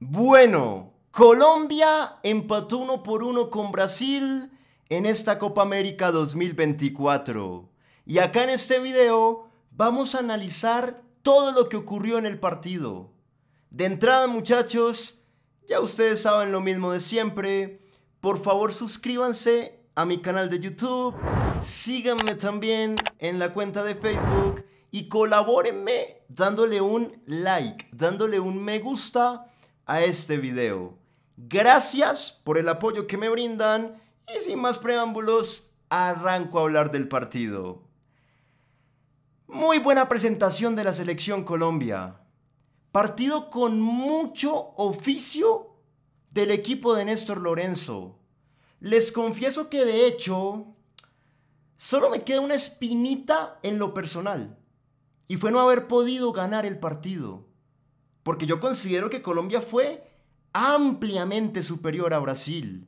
Bueno, Colombia empató uno por uno con Brasil en esta Copa América 2024. Y acá en este video vamos a analizar todo lo que ocurrió en el partido. De entrada muchachos, ya ustedes saben lo mismo de siempre. Por favor suscríbanse a mi canal de YouTube, síganme también en la cuenta de Facebook y colabórenme dándole un like, dándole un me gusta a este video. Gracias por el apoyo que me brindan y sin más preámbulos, arranco a hablar del partido. Muy buena presentación de la selección Colombia. Partido con mucho oficio del equipo de Néstor Lorenzo. Les confieso que de hecho solo me queda una espinita en lo personal y fue no haber podido ganar el partido porque yo considero que Colombia fue ampliamente superior a Brasil.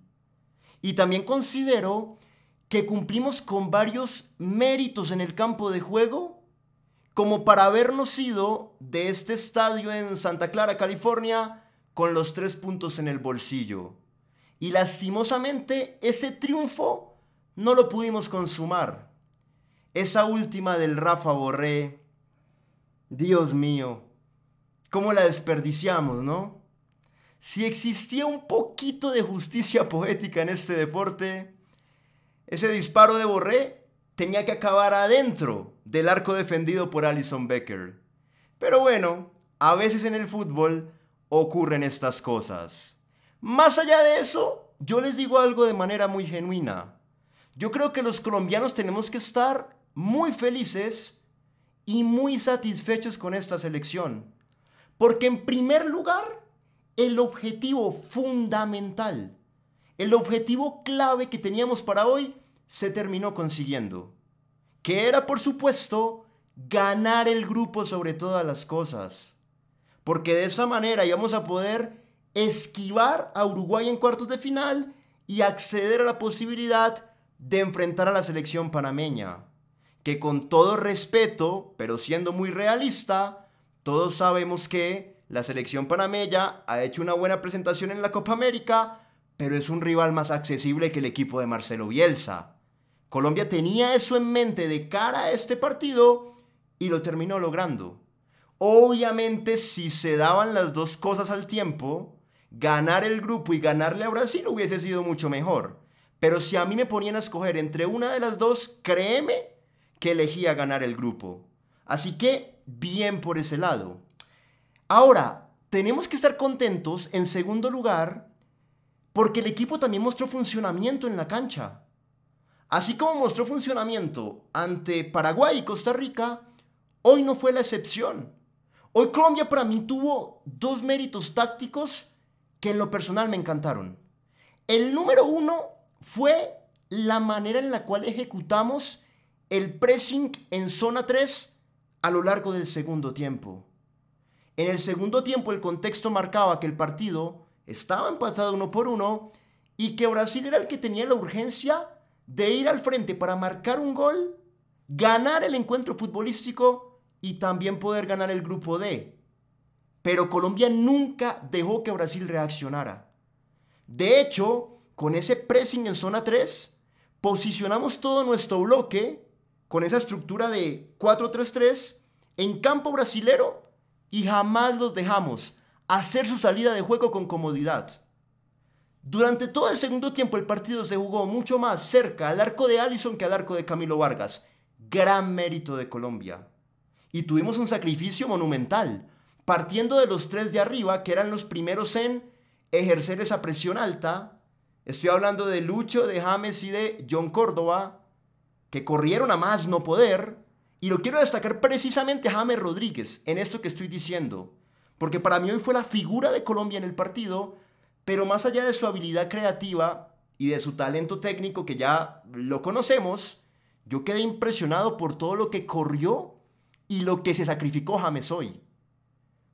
Y también considero que cumplimos con varios méritos en el campo de juego como para habernos ido de este estadio en Santa Clara, California, con los tres puntos en el bolsillo. Y lastimosamente ese triunfo no lo pudimos consumar. Esa última del Rafa Borré. Dios mío cómo la desperdiciamos, ¿no? Si existía un poquito de justicia poética en este deporte, ese disparo de Borré tenía que acabar adentro del arco defendido por Alison Becker. Pero bueno, a veces en el fútbol ocurren estas cosas. Más allá de eso, yo les digo algo de manera muy genuina. Yo creo que los colombianos tenemos que estar muy felices y muy satisfechos con esta selección. Porque en primer lugar, el objetivo fundamental, el objetivo clave que teníamos para hoy, se terminó consiguiendo. Que era, por supuesto, ganar el grupo sobre todas las cosas. Porque de esa manera íbamos a poder esquivar a Uruguay en cuartos de final y acceder a la posibilidad de enfrentar a la selección panameña, que con todo respeto, pero siendo muy realista, todos sabemos que la selección panameña ha hecho una buena presentación en la Copa América, pero es un rival más accesible que el equipo de Marcelo Bielsa. Colombia tenía eso en mente de cara a este partido y lo terminó logrando. Obviamente, si se daban las dos cosas al tiempo, ganar el grupo y ganarle a Brasil hubiese sido mucho mejor. Pero si a mí me ponían a escoger entre una de las dos, créeme que elegía ganar el grupo. Así que bien por ese lado. Ahora, tenemos que estar contentos en segundo lugar porque el equipo también mostró funcionamiento en la cancha. Así como mostró funcionamiento ante Paraguay y Costa Rica, hoy no fue la excepción. Hoy Colombia para mí tuvo dos méritos tácticos que en lo personal me encantaron. El número uno fue la manera en la cual ejecutamos el pressing en zona 3 a lo largo del segundo tiempo. En el segundo tiempo el contexto marcaba que el partido estaba empatado uno por uno y que Brasil era el que tenía la urgencia de ir al frente para marcar un gol, ganar el encuentro futbolístico y también poder ganar el grupo D. Pero Colombia nunca dejó que Brasil reaccionara. De hecho, con ese pressing en zona 3, posicionamos todo nuestro bloque con esa estructura de 4-3-3 en campo brasilero y jamás los dejamos hacer su salida de juego con comodidad. Durante todo el segundo tiempo el partido se jugó mucho más cerca al arco de Allison que al arco de Camilo Vargas. Gran mérito de Colombia. Y tuvimos un sacrificio monumental, partiendo de los tres de arriba, que eran los primeros en ejercer esa presión alta. Estoy hablando de Lucho, de James y de John Córdoba, que corrieron a más no poder. Y lo quiero destacar precisamente a James Rodríguez en esto que estoy diciendo, porque para mí hoy fue la figura de Colombia en el partido, pero más allá de su habilidad creativa y de su talento técnico que ya lo conocemos, yo quedé impresionado por todo lo que corrió y lo que se sacrificó James hoy.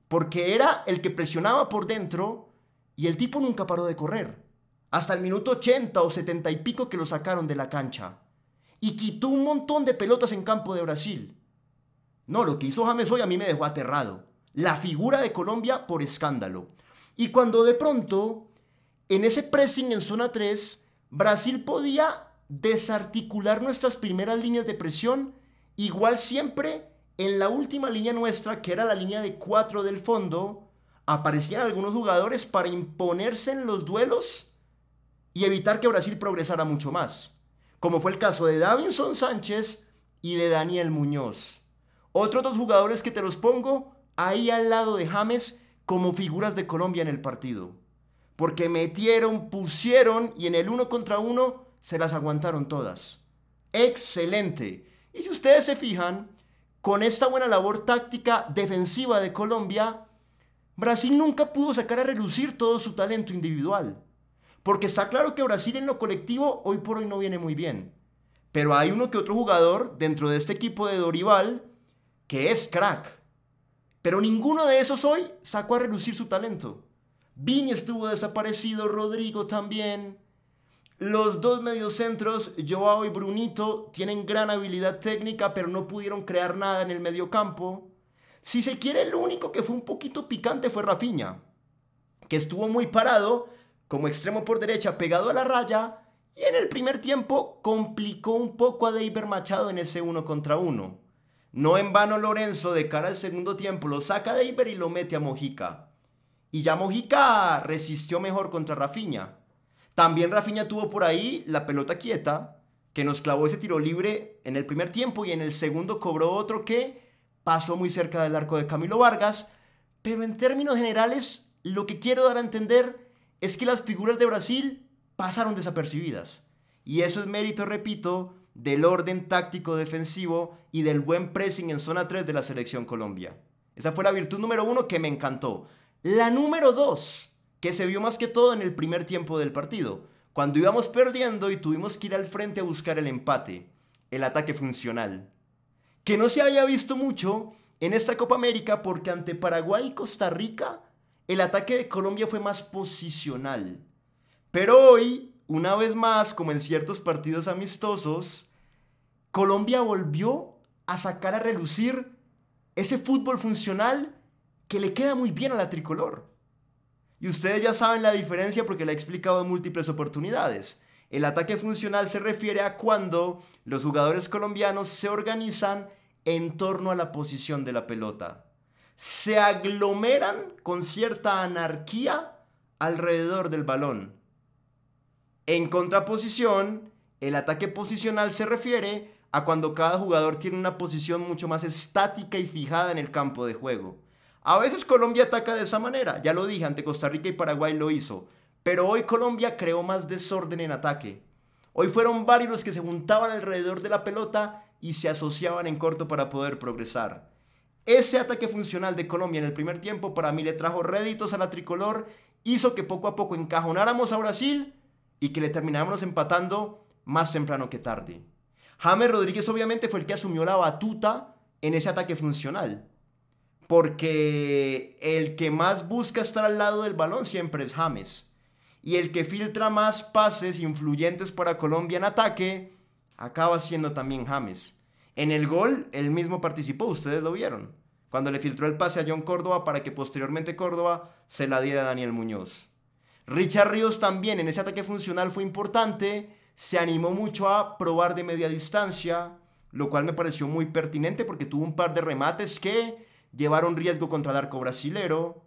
Porque era el que presionaba por dentro y el tipo nunca paró de correr. Hasta el minuto 80 o 70 y pico que lo sacaron de la cancha y quitó un montón de pelotas en campo de Brasil. No, lo que hizo James hoy a mí me dejó aterrado. La figura de Colombia por escándalo. Y cuando de pronto, en ese pressing en zona 3, Brasil podía desarticular nuestras primeras líneas de presión, igual siempre en la última línea nuestra, que era la línea de 4 del fondo, aparecían algunos jugadores para imponerse en los duelos y evitar que Brasil progresara mucho más como fue el caso de Davinson Sánchez y de Daniel Muñoz. Otros dos jugadores que te los pongo ahí al lado de James como figuras de Colombia en el partido. Porque metieron, pusieron y en el uno contra uno se las aguantaron todas. Excelente. Y si ustedes se fijan, con esta buena labor táctica defensiva de Colombia, Brasil nunca pudo sacar a relucir todo su talento individual. Porque está claro que Brasil en lo colectivo hoy por hoy no viene muy bien. Pero hay uno que otro jugador dentro de este equipo de Dorival que es crack. Pero ninguno de esos hoy sacó a relucir su talento. Vini estuvo desaparecido, Rodrigo también. Los dos mediocentros, Joao y Brunito, tienen gran habilidad técnica, pero no pudieron crear nada en el mediocampo. Si se quiere, el único que fue un poquito picante fue Rafinha, que estuvo muy parado, como extremo por derecha pegado a la raya y en el primer tiempo complicó un poco a David Machado en ese uno contra uno. No en vano Lorenzo de cara al segundo tiempo lo saca a David y lo mete a Mojica. Y ya Mojica resistió mejor contra Rafiña. También Rafiña tuvo por ahí la pelota quieta, que nos clavó ese tiro libre en el primer tiempo y en el segundo cobró otro que pasó muy cerca del arco de Camilo Vargas. Pero en términos generales, lo que quiero dar a entender es que las figuras de Brasil pasaron desapercibidas. Y eso es mérito, repito, del orden táctico defensivo y del buen pressing en zona 3 de la selección Colombia. Esa fue la virtud número uno que me encantó. La número dos, que se vio más que todo en el primer tiempo del partido, cuando íbamos perdiendo y tuvimos que ir al frente a buscar el empate, el ataque funcional, que no se había visto mucho en esta Copa América porque ante Paraguay y Costa Rica el ataque de Colombia fue más posicional. Pero hoy, una vez más, como en ciertos partidos amistosos, Colombia volvió a sacar a relucir ese fútbol funcional que le queda muy bien a la tricolor. Y ustedes ya saben la diferencia porque la he explicado en múltiples oportunidades. El ataque funcional se refiere a cuando los jugadores colombianos se organizan en torno a la posición de la pelota se aglomeran con cierta anarquía alrededor del balón. En contraposición, el ataque posicional se refiere a cuando cada jugador tiene una posición mucho más estática y fijada en el campo de juego. A veces Colombia ataca de esa manera, ya lo dije, ante Costa Rica y Paraguay lo hizo, pero hoy Colombia creó más desorden en ataque. Hoy fueron varios los que se juntaban alrededor de la pelota y se asociaban en corto para poder progresar. Ese ataque funcional de Colombia en el primer tiempo para mí le trajo réditos a la tricolor, hizo que poco a poco encajonáramos a Brasil y que le termináramos empatando más temprano que tarde. James Rodríguez obviamente fue el que asumió la batuta en ese ataque funcional, porque el que más busca estar al lado del balón siempre es James, y el que filtra más pases influyentes para Colombia en ataque acaba siendo también James. En el gol, él mismo participó, ustedes lo vieron, cuando le filtró el pase a John Córdoba para que posteriormente Córdoba se la diera a Daniel Muñoz. Richard Ríos también en ese ataque funcional fue importante, se animó mucho a probar de media distancia, lo cual me pareció muy pertinente porque tuvo un par de remates que llevaron riesgo contra el arco brasilero.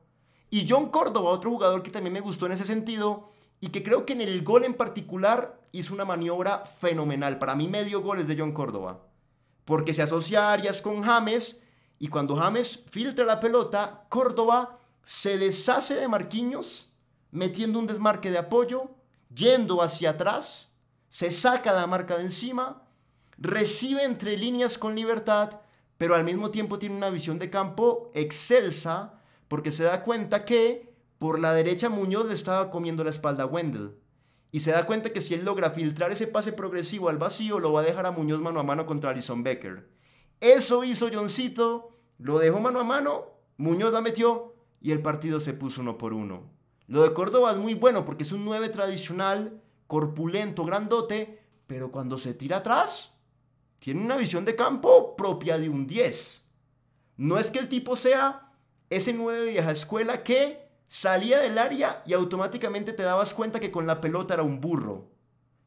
Y John Córdoba, otro jugador que también me gustó en ese sentido y que creo que en el gol en particular hizo una maniobra fenomenal. Para mí medio gol es de John Córdoba porque se asocia Arias con James y cuando James filtra la pelota, Córdoba se deshace de Marquinhos metiendo un desmarque de apoyo, yendo hacia atrás, se saca la marca de encima, recibe entre líneas con libertad, pero al mismo tiempo tiene una visión de campo excelsa porque se da cuenta que por la derecha Muñoz le estaba comiendo la espalda a Wendell y se da cuenta que si él logra filtrar ese pase progresivo al vacío, lo va a dejar a Muñoz mano a mano contra Alison Becker. Eso hizo Johncito, lo dejó mano a mano, Muñoz la metió y el partido se puso uno por uno. Lo de Córdoba es muy bueno porque es un 9 tradicional, corpulento, grandote, pero cuando se tira atrás, tiene una visión de campo propia de un 10. No es que el tipo sea ese 9 de vieja escuela que salía del área y automáticamente te dabas cuenta que con la pelota era un burro,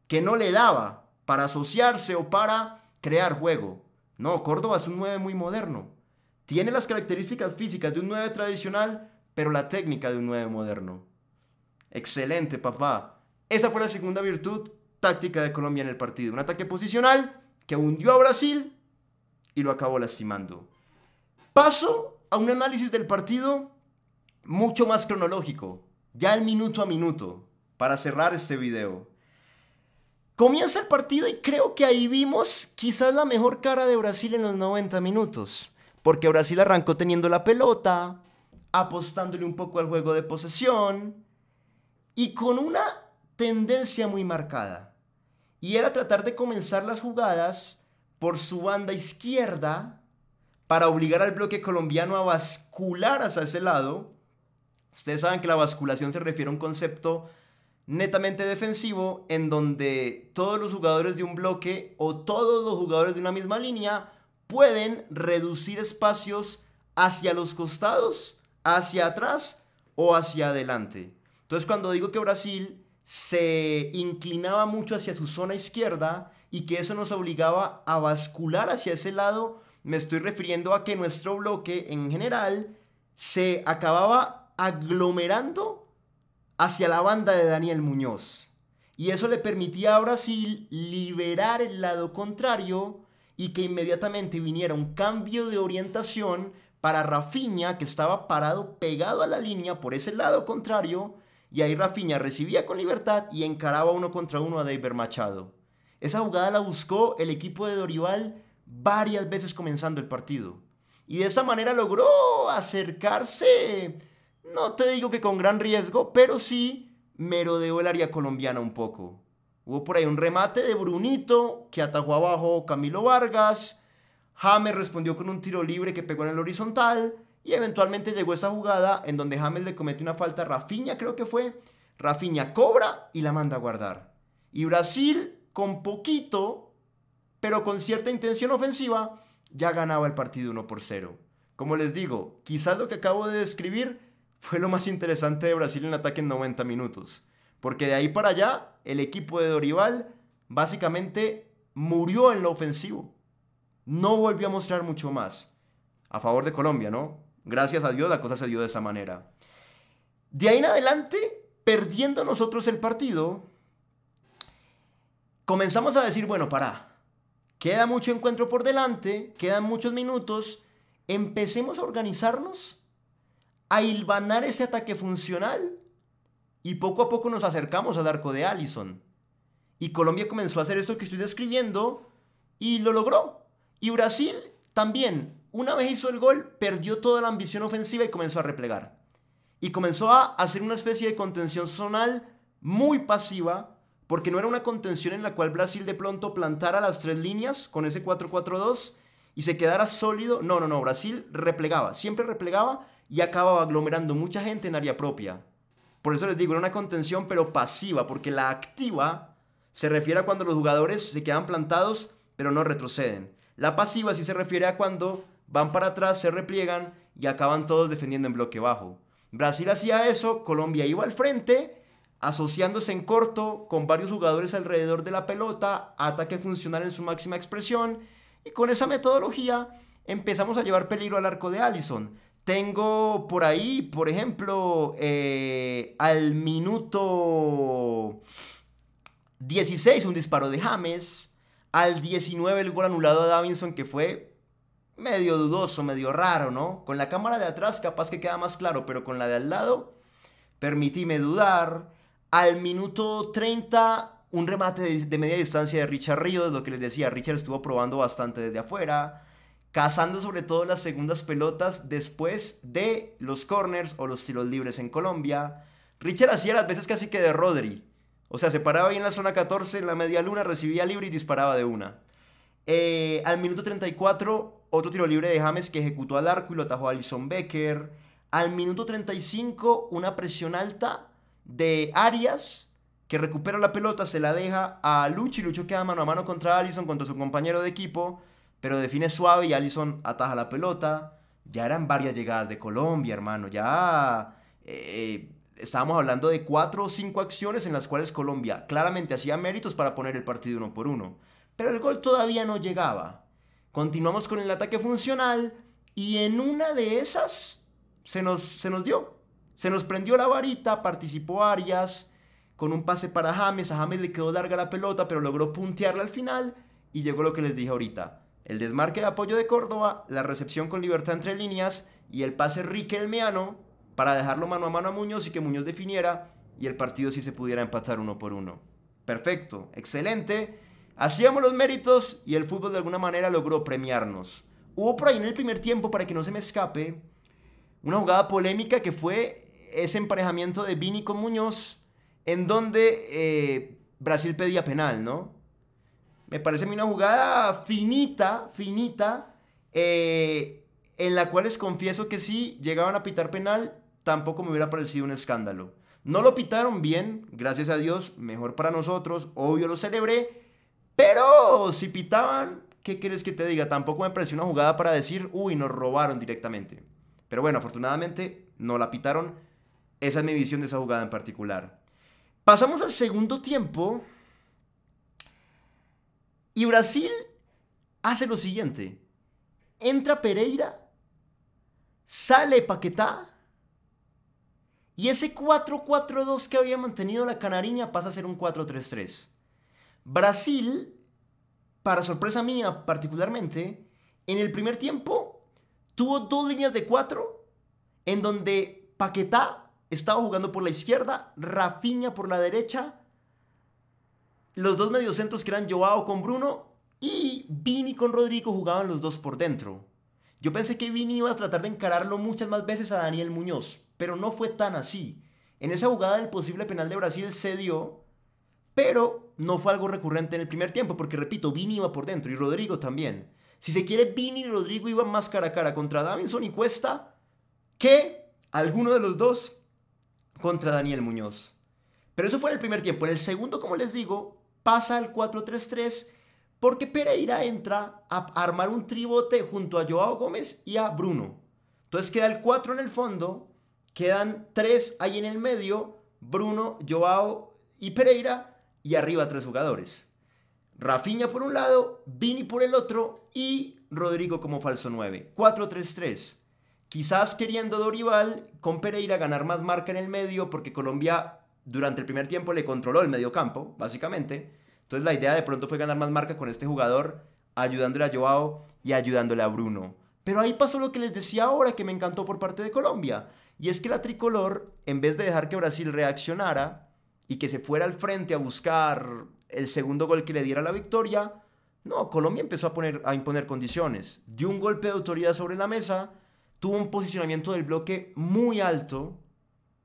que no le daba para asociarse o para crear juego. No, Córdoba es un 9 muy moderno. Tiene las características físicas de un 9 tradicional, pero la técnica de un 9 moderno. Excelente, papá. Esa fue la segunda virtud táctica de Colombia en el partido. Un ataque posicional que hundió a Brasil y lo acabó lastimando. Paso a un análisis del partido mucho más cronológico, ya el minuto a minuto, para cerrar este video. Comienza el partido y creo que ahí vimos quizás la mejor cara de Brasil en los 90 minutos, porque Brasil arrancó teniendo la pelota, apostándole un poco al juego de posesión y con una tendencia muy marcada. Y era tratar de comenzar las jugadas por su banda izquierda para obligar al bloque colombiano a bascular hacia ese lado Ustedes saben que la basculación se refiere a un concepto netamente defensivo en donde todos los jugadores de un bloque o todos los jugadores de una misma línea pueden reducir espacios hacia los costados, hacia atrás o hacia adelante. Entonces cuando digo que Brasil se inclinaba mucho hacia su zona izquierda y que eso nos obligaba a bascular hacia ese lado, me estoy refiriendo a que nuestro bloque en general se acababa aglomerando hacia la banda de Daniel Muñoz. Y eso le permitía a Brasil liberar el lado contrario y que inmediatamente viniera un cambio de orientación para Rafinha, que estaba parado pegado a la línea por ese lado contrario, y ahí Rafinha recibía con libertad y encaraba uno contra uno a David Machado. Esa jugada la buscó el equipo de Dorival varias veces comenzando el partido. Y de esa manera logró acercarse no te digo que con gran riesgo, pero sí merodeó el área colombiana un poco. Hubo por ahí un remate de Brunito que atajó abajo Camilo Vargas. James respondió con un tiro libre que pegó en el horizontal. Y eventualmente llegó esa jugada en donde James le comete una falta a Rafinha, creo que fue. Rafinha cobra y la manda a guardar. Y Brasil, con poquito, pero con cierta intención ofensiva, ya ganaba el partido 1 por 0. Como les digo, quizás lo que acabo de describir fue lo más interesante de Brasil en ataque en 90 minutos. Porque de ahí para allá, el equipo de Dorival básicamente murió en lo ofensivo. No volvió a mostrar mucho más. A favor de Colombia, ¿no? Gracias a Dios la cosa se dio de esa manera. De ahí en adelante, perdiendo nosotros el partido, comenzamos a decir, bueno, para, queda mucho encuentro por delante, quedan muchos minutos, empecemos a organizarnos a hilvanar ese ataque funcional y poco a poco nos acercamos al arco de Allison. Y Colombia comenzó a hacer esto que estoy describiendo y lo logró. Y Brasil también, una vez hizo el gol, perdió toda la ambición ofensiva y comenzó a replegar. Y comenzó a hacer una especie de contención zonal muy pasiva, porque no era una contención en la cual Brasil de pronto plantara las tres líneas con ese 4-4-2 y se quedara sólido. No, no, no, Brasil replegaba, siempre replegaba y acababa aglomerando mucha gente en área propia. Por eso les digo, era una contención pero pasiva, porque la activa se refiere a cuando los jugadores se quedan plantados pero no retroceden. La pasiva sí se refiere a cuando van para atrás, se repliegan y acaban todos defendiendo en bloque bajo. Brasil hacía eso, Colombia iba al frente, asociándose en corto con varios jugadores alrededor de la pelota, ataque funcional en su máxima expresión, y con esa metodología empezamos a llevar peligro al arco de Allison. Tengo por ahí, por ejemplo, eh, al minuto 16 un disparo de James. Al 19 el gol anulado a Davinson que fue medio dudoso, medio raro, ¿no? Con la cámara de atrás capaz que queda más claro, pero con la de al lado, permitíme dudar. Al minuto 30 un remate de, de media distancia de Richard Ríos, lo que les decía, Richard estuvo probando bastante desde afuera cazando sobre todo las segundas pelotas después de los corners o los tiros libres en Colombia. Richard hacía las veces casi que de Rodri. O sea, se paraba ahí en la zona 14, en la media luna, recibía libre y disparaba de una. Eh, al minuto 34, otro tiro libre de James que ejecutó al arco y lo atajó Alison Becker. Al minuto 35, una presión alta de Arias que recupera la pelota, se la deja a Luchi y Lucho queda mano a mano contra Allison, contra su compañero de equipo. Pero define suave y Allison ataja la pelota. Ya eran varias llegadas de Colombia, hermano. Ya eh, estábamos hablando de cuatro o cinco acciones en las cuales Colombia claramente hacía méritos para poner el partido uno por uno. Pero el gol todavía no llegaba. Continuamos con el ataque funcional y en una de esas se nos, se nos dio. Se nos prendió la varita, participó Arias con un pase para James. A James le quedó larga la pelota, pero logró puntearla al final y llegó lo que les dije ahorita el desmarque de apoyo de Córdoba, la recepción con libertad entre líneas y el pase riquelmeano para dejarlo mano a mano a Muñoz y que Muñoz definiera y el partido si sí se pudiera empatar uno por uno. Perfecto, excelente. Hacíamos los méritos y el fútbol de alguna manera logró premiarnos. Hubo por ahí en el primer tiempo, para que no se me escape, una jugada polémica que fue ese emparejamiento de Vini con Muñoz, en donde eh, Brasil pedía penal, ¿no? Me parece a mí una jugada finita, finita, eh, en la cual les confieso que si llegaban a pitar penal, tampoco me hubiera parecido un escándalo. No lo pitaron bien, gracias a Dios, mejor para nosotros, obvio lo celebré, pero si pitaban, ¿qué quieres que te diga? Tampoco me pareció una jugada para decir, uy, nos robaron directamente. Pero bueno, afortunadamente no la pitaron. Esa es mi visión de esa jugada en particular. Pasamos al segundo tiempo, y Brasil hace lo siguiente. Entra Pereira, sale Paquetá, y ese 4-4-2 que había mantenido la Canariña pasa a ser un 4-3-3. Brasil, para sorpresa mía particularmente, en el primer tiempo tuvo dos líneas de 4 en donde Paquetá estaba jugando por la izquierda, Rafinha por la derecha, los dos mediocentros que eran Joao con Bruno y Vini con Rodrigo jugaban los dos por dentro. Yo pensé que Vini iba a tratar de encararlo muchas más veces a Daniel Muñoz, pero no fue tan así. En esa jugada del posible penal de Brasil se dio, pero no fue algo recurrente en el primer tiempo, porque repito, Vini iba por dentro y Rodrigo también. Si se quiere, Vini y Rodrigo iban más cara a cara contra Davinson y Cuesta que alguno de los dos contra Daniel Muñoz. Pero eso fue en el primer tiempo. En el segundo, como les digo, pasa al 4-3-3 porque Pereira entra a armar un tribote junto a Joao Gómez y a Bruno. Entonces queda el 4 en el fondo, quedan 3 ahí en el medio, Bruno, Joao y Pereira, y arriba tres jugadores. Rafinha por un lado, Vini por el otro y Rodrigo como falso 9. 4-3-3. Quizás queriendo Dorival con Pereira ganar más marca en el medio porque Colombia durante el primer tiempo le controló el medio campo, básicamente. Entonces la idea de pronto fue ganar más marca con este jugador, ayudándole a Joao y ayudándole a Bruno. Pero ahí pasó lo que les decía ahora que me encantó por parte de Colombia. Y es que la tricolor, en vez de dejar que Brasil reaccionara y que se fuera al frente a buscar el segundo gol que le diera la victoria, no, Colombia empezó a, poner, a imponer condiciones. Dio un golpe de autoridad sobre la mesa, tuvo un posicionamiento del bloque muy alto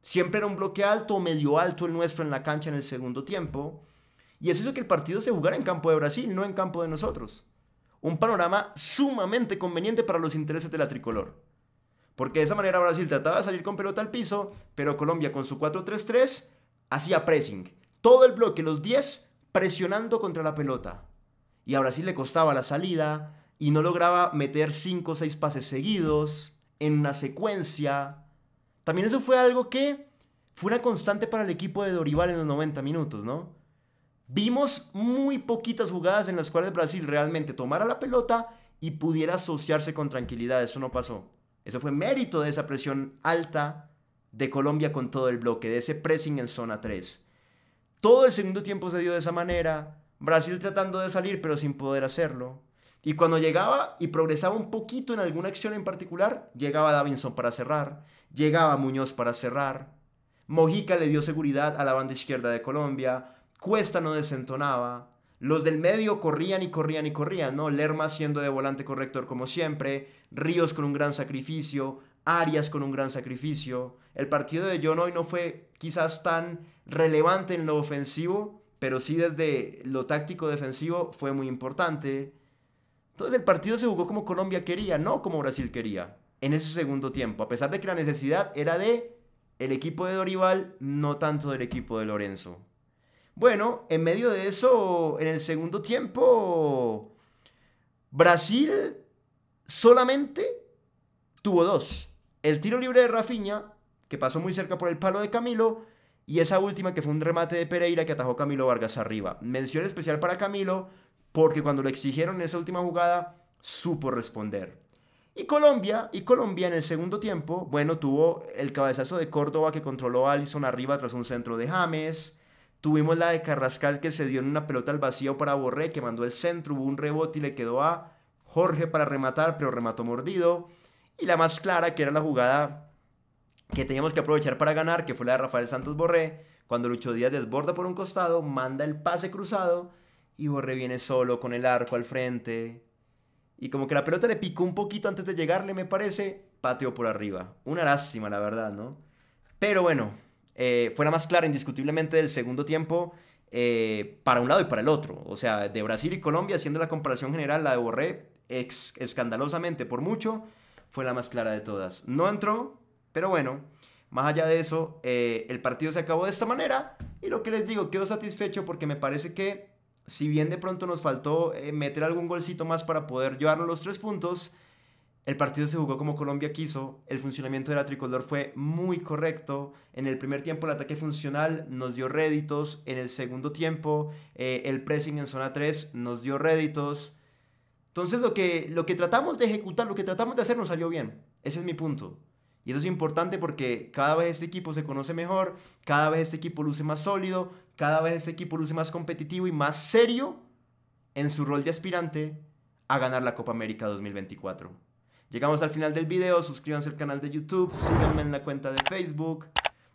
Siempre era un bloque alto o medio alto el nuestro en la cancha en el segundo tiempo. Y eso hizo que el partido se jugara en campo de Brasil, no en campo de nosotros. Un panorama sumamente conveniente para los intereses de la tricolor. Porque de esa manera Brasil trataba de salir con pelota al piso, pero Colombia con su 4-3-3 hacía pressing. Todo el bloque, los 10, presionando contra la pelota. Y a Brasil le costaba la salida y no lograba meter 5 o 6 pases seguidos en una secuencia. También eso fue algo que fue una constante para el equipo de Dorival en los 90 minutos, ¿no? Vimos muy poquitas jugadas en las cuales Brasil realmente tomara la pelota y pudiera asociarse con tranquilidad. Eso no pasó. Eso fue mérito de esa presión alta de Colombia con todo el bloque, de ese pressing en zona 3. Todo el segundo tiempo se dio de esa manera. Brasil tratando de salir pero sin poder hacerlo. Y cuando llegaba y progresaba un poquito en alguna acción en particular, llegaba Davinson para cerrar, llegaba Muñoz para cerrar, Mojica le dio seguridad a la banda izquierda de Colombia, Cuesta no desentonaba, los del medio corrían y corrían y corrían, ¿no? Lerma siendo de volante corrector como siempre, Ríos con un gran sacrificio, Arias con un gran sacrificio. El partido de John no fue quizás tan relevante en lo ofensivo, pero sí desde lo táctico defensivo fue muy importante. Entonces el partido se jugó como Colombia quería, no como Brasil quería, en ese segundo tiempo, a pesar de que la necesidad era de el equipo de Dorival, no tanto del equipo de Lorenzo. Bueno, en medio de eso, en el segundo tiempo, Brasil solamente tuvo dos. El tiro libre de Rafinha, que pasó muy cerca por el palo de Camilo, y esa última que fue un remate de Pereira que atajó Camilo Vargas arriba. Mención especial para Camilo, porque cuando lo exigieron en esa última jugada, supo responder. Y Colombia, y Colombia en el segundo tiempo, bueno, tuvo el cabezazo de Córdoba que controló a Allison arriba tras un centro de James. Tuvimos la de Carrascal que se dio en una pelota al vacío para Borré, que mandó el centro, hubo un rebote y le quedó a Jorge para rematar, pero remató mordido. Y la más clara, que era la jugada que teníamos que aprovechar para ganar, que fue la de Rafael Santos Borré, cuando Lucho Díaz desborda por un costado, manda el pase cruzado y Borré viene solo con el arco al frente. Y como que la pelota le picó un poquito antes de llegarle, me parece, pateó por arriba. Una lástima, la verdad, ¿no? Pero bueno, eh, fue la más clara indiscutiblemente del segundo tiempo eh, para un lado y para el otro. O sea, de Brasil y Colombia, haciendo la comparación general, la de Borré, escandalosamente por mucho, fue la más clara de todas. No entró, pero bueno, más allá de eso, eh, el partido se acabó de esta manera y lo que les digo, quedo satisfecho porque me parece que si bien de pronto nos faltó eh, meter algún golcito más para poder llevarnos los tres puntos, el partido se jugó como Colombia quiso, el funcionamiento de la tricolor fue muy correcto, en el primer tiempo el ataque funcional nos dio réditos, en el segundo tiempo eh, el pressing en zona 3 nos dio réditos. Entonces lo que, lo que tratamos de ejecutar, lo que tratamos de hacer nos salió bien, ese es mi punto. Y eso es importante porque cada vez este equipo se conoce mejor, cada vez este equipo luce más sólido, cada vez este equipo luce más competitivo y más serio en su rol de aspirante a ganar la Copa América 2024. Llegamos al final del video, suscríbanse al canal de YouTube, síganme en la cuenta de Facebook,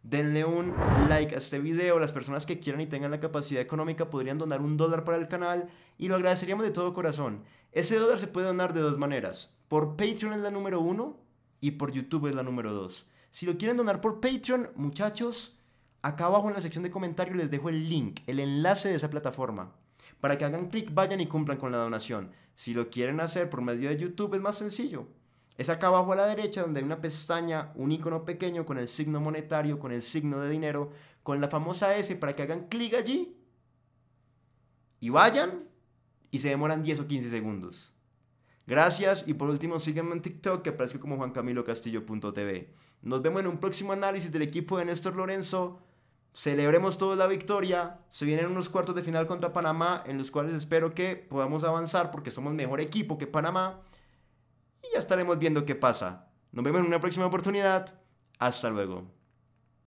denle un like a este video, las personas que quieran y tengan la capacidad económica podrían donar un dólar para el canal y lo agradeceríamos de todo corazón. Ese dólar se puede donar de dos maneras, por Patreon es la número uno y por YouTube es la número dos. Si lo quieren donar por Patreon, muchachos, Acá abajo en la sección de comentarios les dejo el link, el enlace de esa plataforma. Para que hagan clic, vayan y cumplan con la donación. Si lo quieren hacer por medio de YouTube es más sencillo. Es acá abajo a la derecha donde hay una pestaña, un icono pequeño con el signo monetario, con el signo de dinero, con la famosa S para que hagan clic allí y vayan y se demoran 10 o 15 segundos. Gracias y por último síganme en TikTok que aparezco como juancamilocastillo.tv. Nos vemos en un próximo análisis del equipo de Néstor Lorenzo celebremos todos la victoria. Se vienen unos cuartos de final contra Panamá, en los cuales espero que podamos avanzar porque somos mejor equipo que Panamá. Y ya estaremos viendo qué pasa. Nos vemos en una próxima oportunidad. Hasta luego.